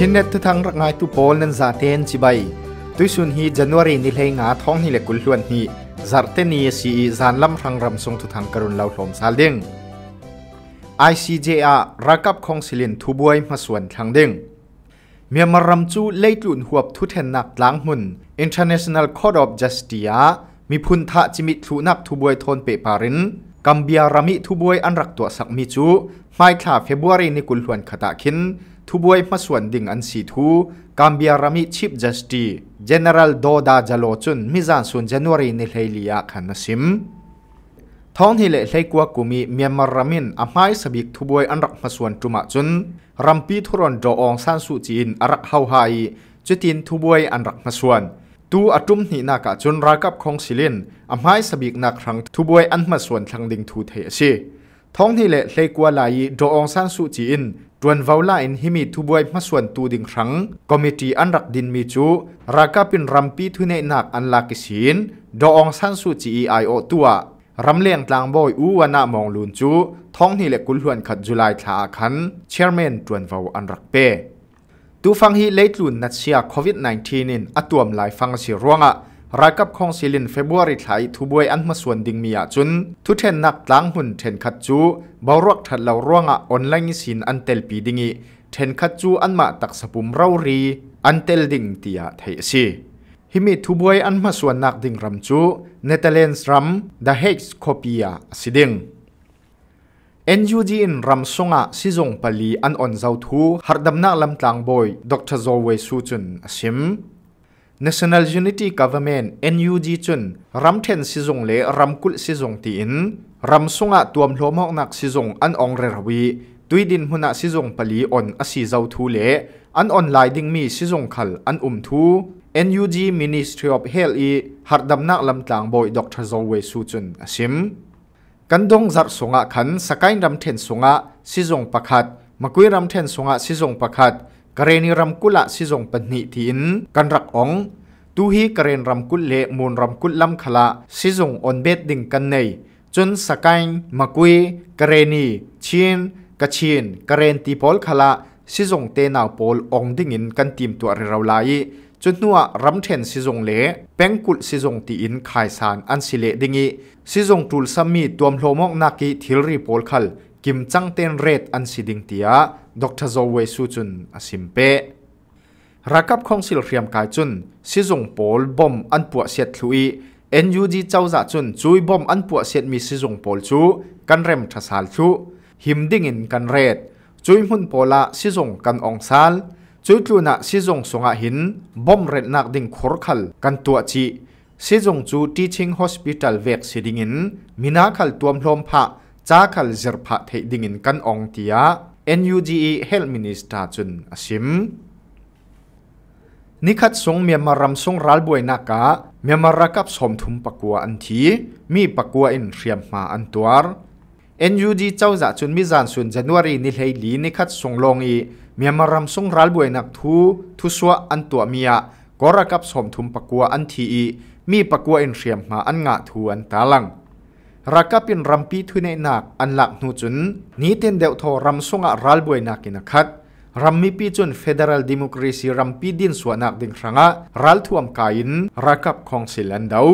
ชินเนตทั้งรักงายตุโพลนั้นซาเทนจิบายตุยสุนฮีจันวารีนิเลงาท้องฮิเลกุลลวนฮีจัดเตนีสีจานลำรังรำทรงทุทังกรุณเล่าหลมซาเด้ง ICJR รักับคงสิลินทุบวยมาส่วนทางด้งเมียมารำจูเล่จุนหัวทุเทนนักล้างหุ่น International Court of Justice มีพุนทะจิมิทุนักทุบวยทนเปปารินกัมเบียรามิทุบวยอันรักตัวสักมิจูไม่ขาเฟบวารีนิกุลหวนขตะคินทุบวยมาส่วนดิ่งอันสีทูกัมเบียรามิชิปจัสตีเจเนอเรลโดดาจัลโลจุนมิจานส่วนเจนวรีนิเฮลียคันนสิม ท้องที่เละเลกัวกูมีเมียนมารามินอามายสบิกทุบวยอันรักมาส่วนจุมาจุนรัมปีทุรนโดองสันสุจีนอรักเฮาไฮจุตินทุบวยอันรักมาส่วน ตูอาจุมนีนากาจุนรากับของสิลินอามายสบิกนักครั้งทุบวยอันมาส่วนทางดิ่งทูเทสีท้องที่เล็เลกัวลายโดองสันสุจีนรวนวาวลาอินฮิมีทุบวยมาส่วนตูดิงครั้งคอมมิตี้อันรักดินมีจูรักปินรัมปีทุเนนักอันลากิสินดอองสันสูจีไอโอตัวรำเลียงกลางบอยอูวานามองลุนจูท้องนี่แหละกุลหวนขัดจุลายทาคันเชียร์แมนรวนวาวอันรักเปตูฟังฮีเลตลุนนัดเชียโควิด -19 อินอตวมหลายฟังสิร่วงอะรายกับของซิลินเฟบรุรีไทยทุบวยอันมาส่วนดิงมียาจุนทุเทนนักล้างหุ่นเทนขัดจูบารวกถัดเหล่าร่วงอ่อนไลน์สินอันเตลปีดิงีเทนขัดจูอันมาตักสปุมเรารีอันเตลดิงเตียไทซีฮิมิทุบวยอันมาส่วนนักดิงรำจูเนเธอร์แลนด์รำดาเฮกส์คอปียาสิดิงเอ็นยู a ี s o n g a s i z ซ n g Pali an on zau thu hardamna lam t l a ตังบอยดร o e เวส h จุนซิม National Unity g o v e r ต m e n t NUG จุนรัมเทนซิจงเล่รัมกุลซิจงตีนรัมสุงะตัวมลมอกนักซิจงอันองเรรวีตุยดินหุนักซิจงปลีอ่อนอสีเจ้าทูเล่อันออนไลน์ดิ้งมีซิจงขลอันอุมทู NUG มินิสทรีอ f h เฮลีฮาร์ดดัมนักลำต่างบอยด็ออกเตร์โเวสุจุนอซิมกันดงจัดสุงะขันสกายรัมเทนสุงะซิจงประคัด มาคุยรัมเทนสุงะซิจงประคัดกรนิรำกุละสิจงปนิทินกันรักองตูฮีกรนีรำกุลเลมูลรำกุลลำขละสิจงออนเบ็ดดิงกันในจนสกายมากุยกรณีชีนกะชีนกรนตีพอลขละสิจงเตนาวโปลองดิงินกันทีมตัวเราไลจุดนัวรำเทนสิจงเล่เป็งกุลสิจงตีอินขายสารอันสิเลดิงิสิจงตูลสมีตัวมโลมองนากกิทิลรีพอลขลกิมจังเตนเรดอันสิดิงเตียดรโจเวสูจุนอสิมเปรักับคองสิลเรียมกายจุนซิจงโปลบอมอันปวดเสียดลุยเอ็นยูจีเจ้าจ่าจุนจุยบอมอันปวดเสียดมีซิจงโปลจูกันเร็มทัศน์ชุหิมดิ่งินกันเรดจุยหุนโปลาซิจงกันองซาลจุยจูนักซิจงสงหินบอมเรดนักดิ่งขรคัลกันตัวจีซิจงจูทีชิงฮอสพิทอลเวกซิดิ่งินมินักขลตัวมลมพะจากคัลเจอร์พะเทดิงินกันองตียา NUGE Health Minister จุนอชิมนิคัดสงเมียมารำสงรัลบวยนักกะเมียมารักับสมทุมปักวัวอันทีมีปักวัวอินเรียมมาอันตัวนยูจีเจ้าจ่ะจุนมิจานสุนจันวารีนิเลีนิคัดสงลงอีเมียมารำสงรัลบวยนักทูทุสวาอันตัวเมียก็รักับสมทุมปักวัวอันทีมีปักวัวอินเรียมมาอันงะทูอันตาลังรักับปินรัมพีทุเนนักอันหลักนูจุนนี้เต็นเดวทอรัมสงะรัลบวยนักินักขัดรัมมีปีจุนเฟเดรัลดิโมครีซีรัมปีดินสวนักดิงครังะรัลทวมกายินรักับของสิลันดาว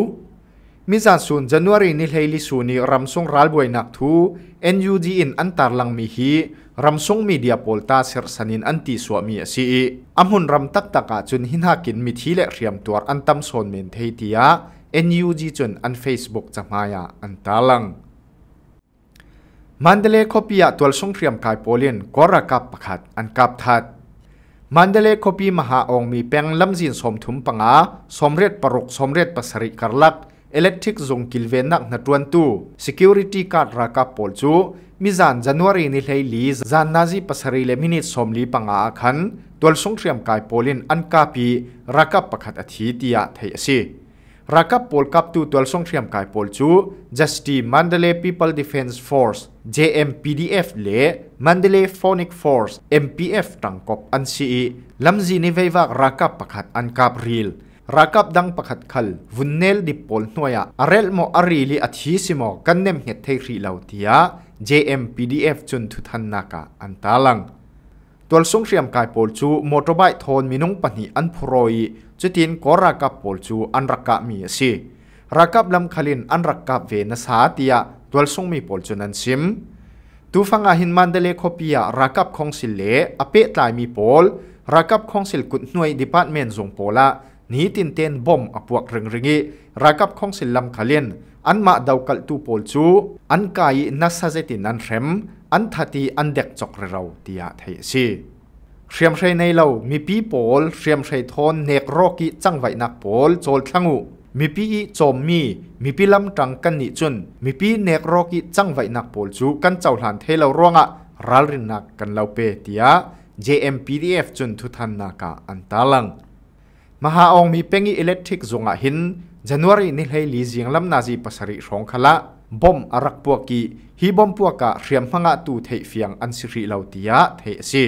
มิจันสุนจันวารีนิเฮลิสุนีรัมสงรัลบวยนักทูเอ็นยูดีอินอันตารลังมีฮีรัมสงมีเดียโพลตาเซอร์สนินอันตีสวมีสีอัมหุนรัมตักตะกาจุนหินหักินมิทีเลเรียมตัวอันตัมโซนเมนเทีย NUG จนอัน Facebook จัมายอันตาลังมันเดเลคอปีาตัวสงเทียมกายโปเลียนกอรักับประคัดอันกับทัดมันเดเลคอปีมหาองมีแปงลำจินสมถุมปังอาสมเร็จปรกสมเร็จปัสริกรลักอิเล็กทริกซงกิลเวนักนัดวันตู้ security card รักับโปลจูมิจานจันวารีนิเลลีจานนาซีปัสริเลมินิตสมลีปังอาคันตัวสงเทียมกายโปเลียนอันกับปีรักับประคัดอธิตยาเทียสีรากับโปลกับตูตวลสงเทียมกายโปลจู Justy Mandalay People Defense Force JMPDF เล Mandalay Phonic Force MPF ตังกบอันซีลำซีนิเววากรากับประขัดอันกับรีลรากับดังประขัดคลวุนเนลดิปโลนวยะอเรลโมอารีลีอธสิกันเนมเหตทรีลาท JMPDF จุนทุทันนากะอันตาลังตัวสงเรียมกายปอลจูมอเตอร์ไบค์ทนมีนุ่งปนิอันพรอยจุดินกอรากกับปอลจูอันรักกับมีสิรักกับลำคลินอันรักกับเวนสาติยาตัวสงมีปอลจูนันซิมตูฟังอาหินมันเดเลคอปียารักกับคองสิเลอเปตลายมีปอลรักกับคองสิลกุดหน่วยดิพาร์ตเมนต์สงปละนี้ตินเตนบอมอพวกเริงริงีรักกับคองสิลลำคลินอันมาดาวกัลตูปอลจูอันกายนัสซาเจตินันเรมอันทัดีอันเด็กจกเราเตียไทยสิเสียมใช้ในเรามีปีโปลเสียมใช้ทนเนกโรกิจังไวนักโปลโจลทั้งูมีปีจอมมี มีปีลำจังกันนิจุน มีปีเนกโรกิจังไวนักโปลจูกันเจ้าหลานเทเราร่วงอ่ะรัลรินักกันเราเปตีย JMPDF จุนทุทันนากาอันตาลังมหาองมีเป็งอิเล็กทริกจงอ่ะหินจันวารีนิเลลีเซียงลำนาจีปัสริสองขละบอมอรักปวกกีฮีบอมปวกกะเรียมพังะตูเทฟียงอันสิริลาวติยะเทซี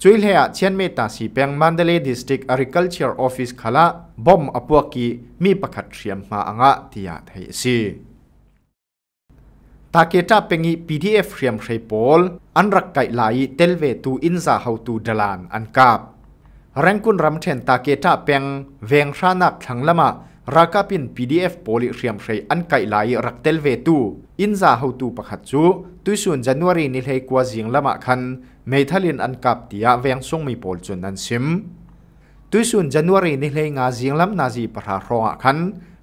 จุยเลียเชียนเมตาสีเปียงมันเดเลดิสติกอาริคัลเชียร์ออฟฟิศขลาบอมอปวกกีมีประคัดเรียมมาอังะติยะเทซีตาเกต้าเป็นอีพีดีเอฟเรียมไชโพลอันรักไก่ลายเทลเวตูอินซาเฮาตูดลานอันกาบแรงคุนรำเชนตาเกต้าเป็นเวงชานักทั้งละมารากาเป็น PDF โพลิเรียมใครอันไกลไหลรักเตลเวตูอินซาฮูตูประหัดจูตุยส่วนจันวารีนิเลกวาจิงละมาคันเมทัลินอันกับตียเวงทรงมีโพลจนนันซิมตุยส่วนจันวารีนิเลงาจิงลำนาจีประหารองคัน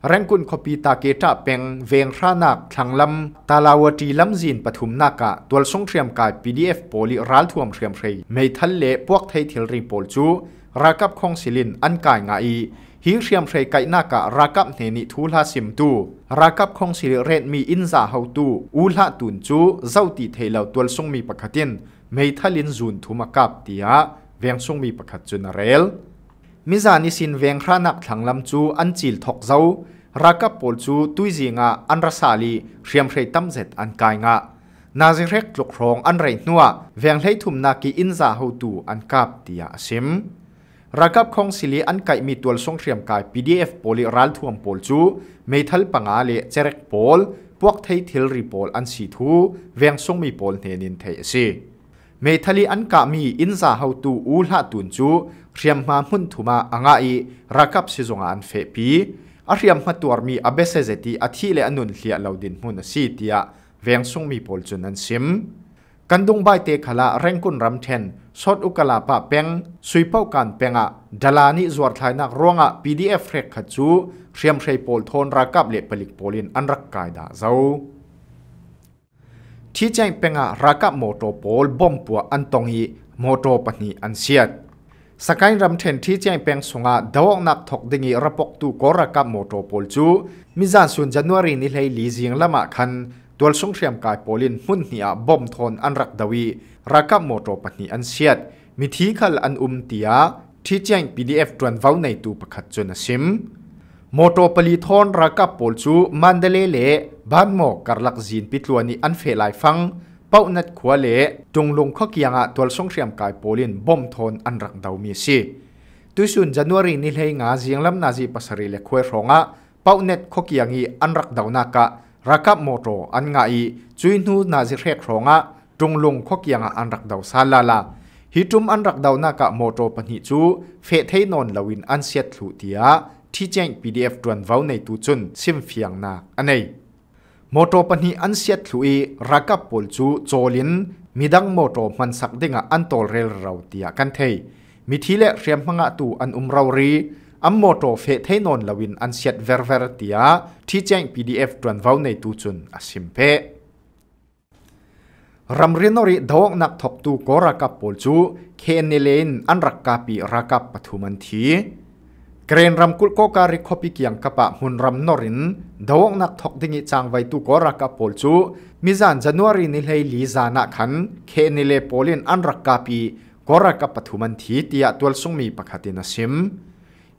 แรงกุนคปีตาเกตาเป็งเวงรานักทังลำตาลาวตีลำจีนปฐุมนากะตัวทรงเตรียมกาย PDF โพลิรัลทวมเตรียมเรยเมทัลเลพวกไทยเทลรีโพลจูรากับคงศิลินอันกายงาอีฮิเรียมเรไกนากะรักับเนนิทูลาสิมตูรักับคงสิเรนมีอินซาเฮาตูอูลาตุนจูเจ้าตีเทลาตัวทรงมีปกตินไม่ทลินจูนทูมากับเตียเวียงทรงมีปกติจุนเรลมิจานิสินเวียงครานักทางลำจูอันจิลทอกเจ้ารักับปอลจูตุยจีงะอันรัสาลีเชียมเรตั้มเจ็ดอันกายงะนาจิเรกลุกรองอันไรนัวเวียงหลทุมนากีอินซาเฮาตูอันกับเตียซิมรักับคงสิลีอันไก่มีตัวส่งเรียมกาย PDF โพลิรัลทวมโพลจู เมทัลปังอาเลเจรรกโพลพวกไทยทิลรีโพลอันสีทูเวงส่งมีโพลเนนินเทยซิเมทัลีอันกะมีอินซาเฮาตูอูลาตุนจูเรียมมาหุ่นทุมาอ่างไอรักับสิจงอันเฟปีอาเทียมมาตัวมีอเบเซเจตีอธิเลอนุนเลียลาวดินมุนสีเตียเวียงส่งมีโพลจุนันซิมกันดุงใบเตะขลาเร่งกุนรำเทนสดอุกลาปะเปงสุยเป้าการเปงอะดลานิจวดทายนักร่วงอะพีดีเอฟเรกขจูเทียมชยโปลทนรักับเล็บปลิกโปลินอันรักกายดาเจ้าที่แจ้งเปงอะรักับโมโตโปลบอมปัวอันตงยีโมโตปนีอันเสียดสกายรำเทนที่แจ้งเปงสงอะดาวนักถกดิงีระปกตูกอรักับโมโตโปลจูมิจานสุนจันวรีนิเลยลีียงละมะคันตัวสงครามกายโปลินมุ่นเนียบอมทนอันรักดวีรักกมอโตปนีอันเสียดมีทีขลอันอุมตียที่แจ้ง PDF จวนเว้าในตูประคัดจนสิมมอโตปลีทอนรักกับปลจูมันเดเลเลบ้านหมอกกรลักจีนปิดลวนีอันเฟลายฟังเป้านัดขวเลจงลงข้อเกียงะตัวสงครามกายโปลินบอมทนอันรักดาวมีสิตุสุนจันวรีนิเลงาเสียงลำนาจีปัสริเลควยรองะเป้าเน็ตข้อเกียงีอันรักดาวนากะรักับโมโตอันง่ายจุยนูนาจิเรกรองะจงลงขกยังอันรักดาวซาลาลาฮิจุมอันรักดาวนากะโมโตปนิจูเฟทให้นนลวินอันเซียทลุตียที่แจ้ง PDF ดวนเว้าในตูจุนซิมเฟียงนาอันไหนโมโตปนิอันเซียทลุยรักับปลจูโจลิน มีดังโมโตมันสักดิงอันตอลเรลเราเตียกันเทยมีทีเละเรียมพังะตูอันอุมเรารีอัมโมโตเฟทให้นนลวินอันเสียดเวอร์เวอร์ตอาที่แจ้ง PDF ตรวนวาวในตูจุนอาสิมเพรัมเรนอริดอกนักทบตูกรักับปลจูเคนเนเลนอันรักกาปีรักับปฐุมันทีเกรนรัมกุลโกการิคปิกยังกะปะหุนรัมนอรินดอกนักทกดิงิจางไวตูกรักับปลจูมิจันจันวารินิเลลีซานะขันเคนเนเลโปลินอันรักกาปีกรักับปฐุมันทีเตียตัวสงมีปะกตินสิม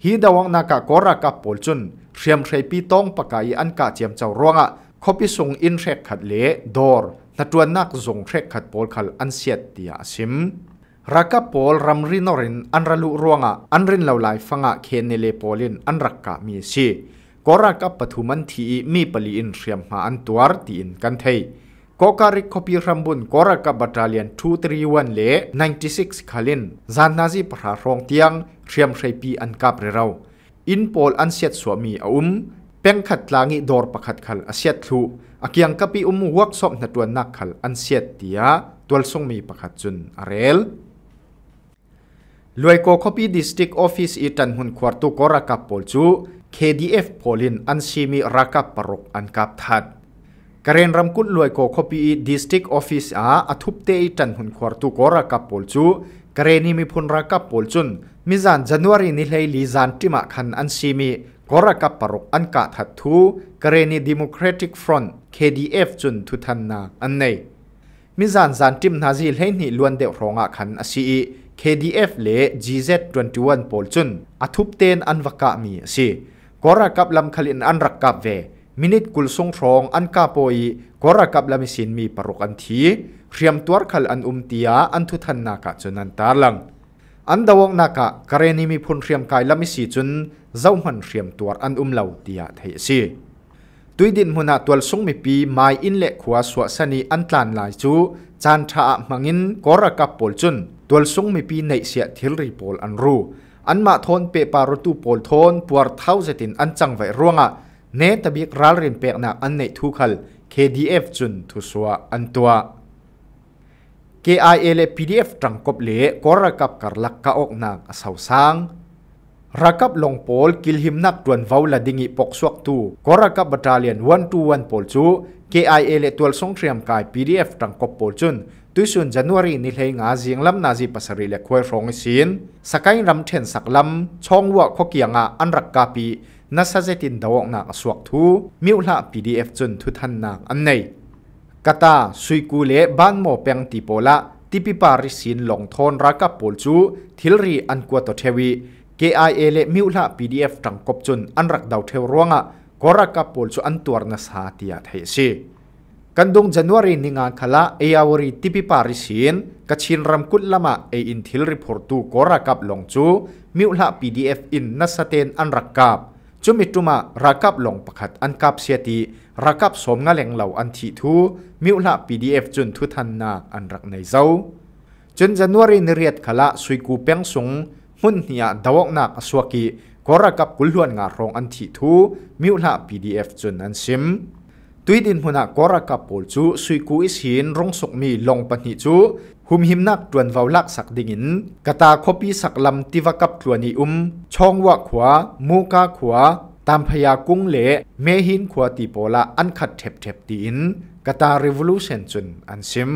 ฮีดาวังนักกอรักปอลจุนเรียมใช้ปีตองปากกายอันกาเจียมเจ้าร่วงอ่ะคบิส่งอินเรกขัดเละดอร์นัดวนนักส่งเรกขัดปอลขัดอันเสียดเดียซิมรักปอลรัมรินอรินอันรัลุร่วงอ่ะอันรินเลวไหลฟังอ่ะเคนเนเลปอลินอันรักกามีสีกอรักปฐุมันทีมีปลีอินเรียมมาอันตัวตีอินกันเทยกอการิคอปีรัมบุนกอรักบัตราเลียนทู1รีวันเล่96ขัลินจานนาซีพระรองเตียงเรียมใช้ปีอันกับเราอินพอลอันเสียดสวมีอาอุมเป็งขัดลางิดอร์ประขัดขัลอเสียดทูอักยังกับปีอุมวักสอบนัดวันนักขัลอันเสียดเตียตัว่งมีประขัดจุนอเรลลวยกกคอปีดิสติกออฟฟิศอีตันหุ่นควอร์ตุกอรักบปอลจู KDF พอลินอันซีมีรักับปรกอันกับทัดกเรนรำคุดลวยโคคปีดิสติกออฟฟิศอาอทุบเตยจันหุนควรตุกอรักับปลจูกเรนีมีพุนรักับปลจุนมิจันจันวารีนิเลลิจันติมาคันอันซีมีกอรักับปรุอันกะทัดทูกเรนีดิโมครติกฟรอนต์ KDF จุนทุทันนาอันเนยมิจันจันติมนาจิเลนิลวนเดอรองอาันอันซี KDF เล GZ21 ปลจุนอทุบเตนอันวกามีซีกอรักับลำคลินอันรักกับเวมินิทกุลทรงทรองอันกาโปยกรกับลิสินมีปรุกันทีเรียมตัวขลอันอุมเตียอันทุทันนากะจนนันตาลังอันดาวงนากะกรณีมีพลเรียมกายลาิสีจนเจ้ามันเรียมตัวอันอุมเหล่าเตียเทสีตุยดินมุนาตัวสงมีปีไม่อินเลหัวสวสนีอันตานลายจูจันทามังินกรกับปลจุนตัวสงมีปีในเสียทิลริปอลอันรูอันมาทนเปปารตูปลทนปวดเท้าเจตินอันจังไวร่วงอ่ะ ne tabik ral rin pek na an nei thu khal KDF chun thu suwa an tua KIA le PDF trang kop le kora kap kar lak ka ok nak asau sang rakap long pol kil him nak tuan vau la dingi pok suak tu kora kap battalion 121 pol chu KIA le tual song triam kai PDF trang kop pol chun ตุยส่วนจันวารีนี้เลยงาเสียงลำนาจีปัสริเลควยรองสินสกายรำเทนสักลำช่องวัวขกียงอันรักกาปีนัสเซตินดาวนักสวกทูมิวละพีดีเอฟจนทุทันนักอันในกตาสุยกูเลบ้านโมเปียงติโปละติปิปาริสินหลงทอนรักกับปูลจูทิลรีอันกัวตวเทวี k ไอเอเลมิวละเอฟจังกบจนอันรักดาวเทวรวงะก็รักกับปูลจูอันตัวนัสฮาติยาเทสี Kandung Januari ni nga khala Ayawari Tipi Parisin kachin ramkut lama ay inthil reportu kora kap long chu miulha PDF in nasaten an rakap chumituma rakap long pakhat an kap siati rakap som nga leng lau an thi thu miulha PDF chun thu than na an rak nei zau chun Januari ni riat khala suiku peng sung mun nia dawok nak aswaki kora kap kulhuan nga rong an thi thu miulha PDF chun an sim tweet in huna kora kapol chu suiku is hin rongsok mi long pani chu hum him nak tuan vaulak sak dingin kata khopi sak lam tiwa kap tuani um chongwa khwa muka khwa tam phaya kung le me hin khwa ti pola an khat thep thep ti in kata revolution chun an sim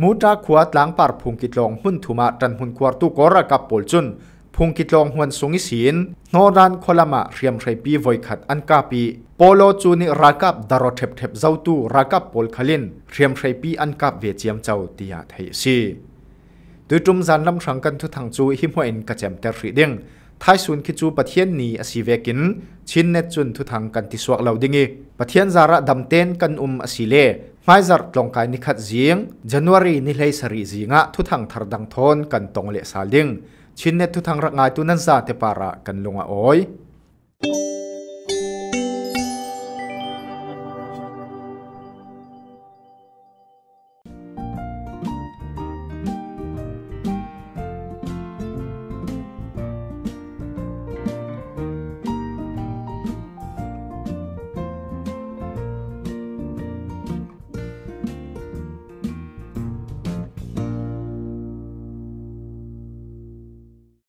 muta khwa tlang par phung ki tlong hun thuma tan hun kwar tu kora kapol chun พุงกิตลองหวนสงิสินโนรันคลมะเรียมไรปีไยขัดอันกาปีโปโลจูนิรากับดารอเทปเทปเจ้าตูรากับปอลคลินเรียมไรปีอันกาบเวจียมเจ้าตียาไทยซีดูจุมจันลำสังกันทุทังจูหิมวเอนกระเจมเตอร์รีเด้งท้ายสุนคิจูปะเทียนนีอสีเวกินชินเนจุนทุทังกันติสวกเหล่าดิงปะเทียนจาระดำเต้นกันอุมอสีเลไม่จัดลงกายนิคัดเสียงจันวารีนิเลยสรีจีงะทุทังทารดังทอนกันตรงเลสาลิงชินเนตทุทางรักงายตุนันซาเทปาระกันลงอโอย